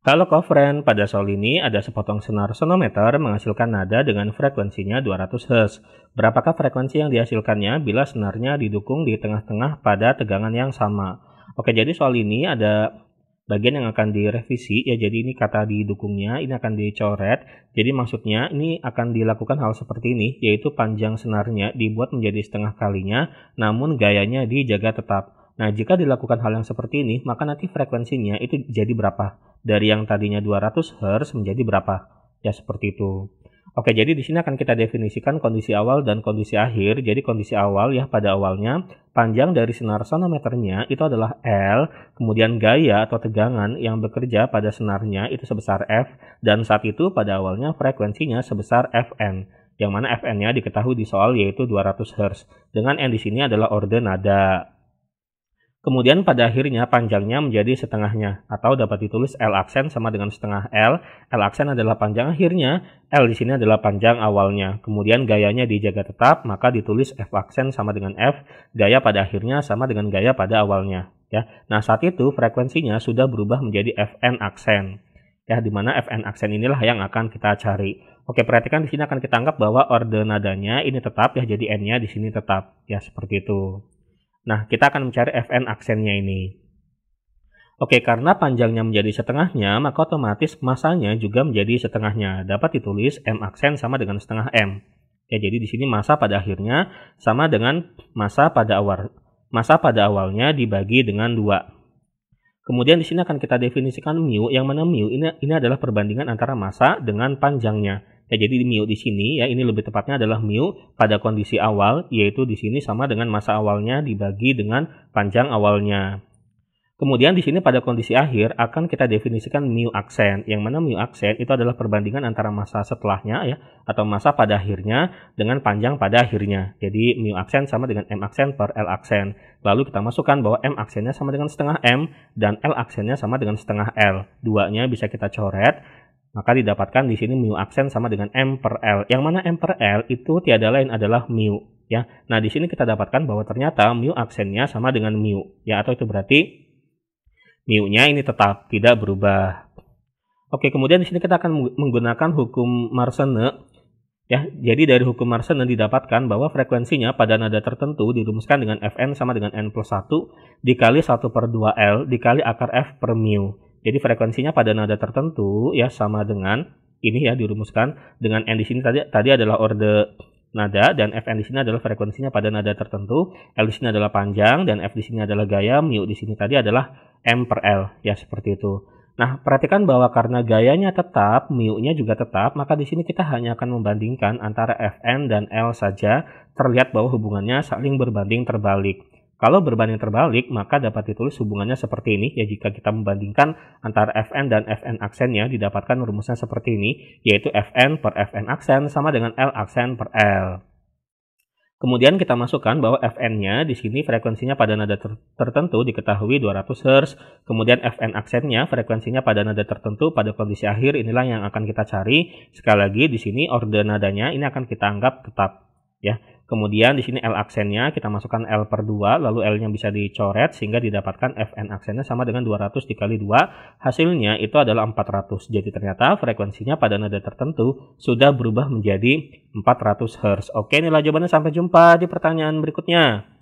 Kalau kovren pada soal ini ada sepotong senar sonometer menghasilkan nada dengan frekuensinya 200 Hz. Berapakah frekuensi yang dihasilkannya bila senarnya didukung di tengah-tengah pada tegangan yang sama? Oke, jadi soal ini ada bagian yang akan direvisi ya jadi ini kata didukungnya ini akan dicoret jadi maksudnya ini akan dilakukan hal seperti ini yaitu panjang senarnya dibuat menjadi setengah kalinya namun gayanya dijaga tetap nah jika dilakukan hal yang seperti ini maka nanti frekuensinya itu jadi berapa dari yang tadinya 200 Hz menjadi berapa. Ya seperti itu. Oke, jadi di sini akan kita definisikan kondisi awal dan kondisi akhir. Jadi kondisi awal ya pada awalnya panjang dari senar sonometernya itu adalah L, kemudian gaya atau tegangan yang bekerja pada senarnya itu sebesar F dan saat itu pada awalnya frekuensinya sebesar Fn yang mana Fn-nya diketahui di soal yaitu 200 Hz. Dengan N di sini adalah orde nada. Kemudian pada akhirnya panjangnya menjadi setengahnya atau dapat ditulis L aksen sama dengan setengah L. L aksen adalah panjang akhirnya, L di sini adalah panjang awalnya. Kemudian gayanya dijaga tetap, maka ditulis F aksen sama dengan F, gaya pada akhirnya sama dengan gaya pada awalnya. Ya. Nah, saat itu frekuensinya sudah berubah menjadi FN aksen. Ya, di mana FN aksen inilah yang akan kita cari. Oke, perhatikan di sini akan kita anggap bahwa order nadanya ini tetap ya jadi N-nya di sini tetap. Ya, seperti itu. Nah, kita akan mencari fn aksennya ini. Oke, karena panjangnya menjadi setengahnya, maka otomatis masanya juga menjadi setengahnya. Dapat ditulis m aksen sama dengan setengah m. Ya, jadi di sini masa pada akhirnya sama dengan masa pada awal masa pada awalnya dibagi dengan dua. Kemudian di sini akan kita definisikan mu yang mana mu ini ini adalah perbandingan antara masa dengan panjangnya. Ya jadi mu di sini ya ini lebih tepatnya adalah mu pada kondisi awal yaitu di sini sama dengan masa awalnya dibagi dengan panjang awalnya. Kemudian di sini pada kondisi akhir akan kita definisikan mu aksen, yang mana mu aksen itu adalah perbandingan antara masa setelahnya ya atau masa pada akhirnya dengan panjang pada akhirnya. Jadi mu aksen sama dengan m aksen per l aksen. Lalu kita masukkan bahwa m aksennya sama dengan setengah m dan l aksennya sama dengan setengah l. Duanya bisa kita coret maka didapatkan di sini mu aksen sama dengan m per l yang mana m per l itu tiada lain adalah mu ya nah di sini kita dapatkan bahwa ternyata mu aksennya sama dengan mu ya atau itu berarti mu nya ini tetap tidak berubah oke kemudian di sini kita akan menggunakan hukum Marsene ya jadi dari hukum Marsene didapatkan bahwa frekuensinya pada nada tertentu dirumuskan dengan fn sama dengan n plus 1 dikali 1 per 2 l dikali akar f per mu jadi frekuensinya pada nada tertentu ya sama dengan ini ya dirumuskan dengan n di sini tadi tadi adalah orde nada dan fn di sini adalah frekuensinya pada nada tertentu, l di sini adalah panjang dan f di sini adalah gaya, mu di sini tadi adalah m per l ya seperti itu. Nah, perhatikan bahwa karena gayanya tetap, mu-nya juga tetap, maka di sini kita hanya akan membandingkan antara Fn dan L saja, terlihat bahwa hubungannya saling berbanding terbalik. Kalau berbanding terbalik, maka dapat ditulis hubungannya seperti ini, ya jika kita membandingkan antara Fn dan Fn aksennya, didapatkan rumusnya seperti ini, yaitu Fn per Fn aksen sama dengan L aksen per L. Kemudian kita masukkan bahwa Fn-nya di sini frekuensinya pada nada ter tertentu diketahui 200 Hz. Kemudian Fn aksennya frekuensinya pada nada tertentu pada kondisi akhir inilah yang akan kita cari. Sekali lagi di sini order nadanya ini akan kita anggap tetap ya. Kemudian di sini L aksennya kita masukkan L per 2, lalu L-nya bisa dicoret sehingga didapatkan Fn aksennya sama dengan 200 dikali 2. Hasilnya itu adalah 400. Jadi ternyata frekuensinya pada nada tertentu sudah berubah menjadi 400 Hz. Oke, inilah jawabannya. Sampai jumpa di pertanyaan berikutnya.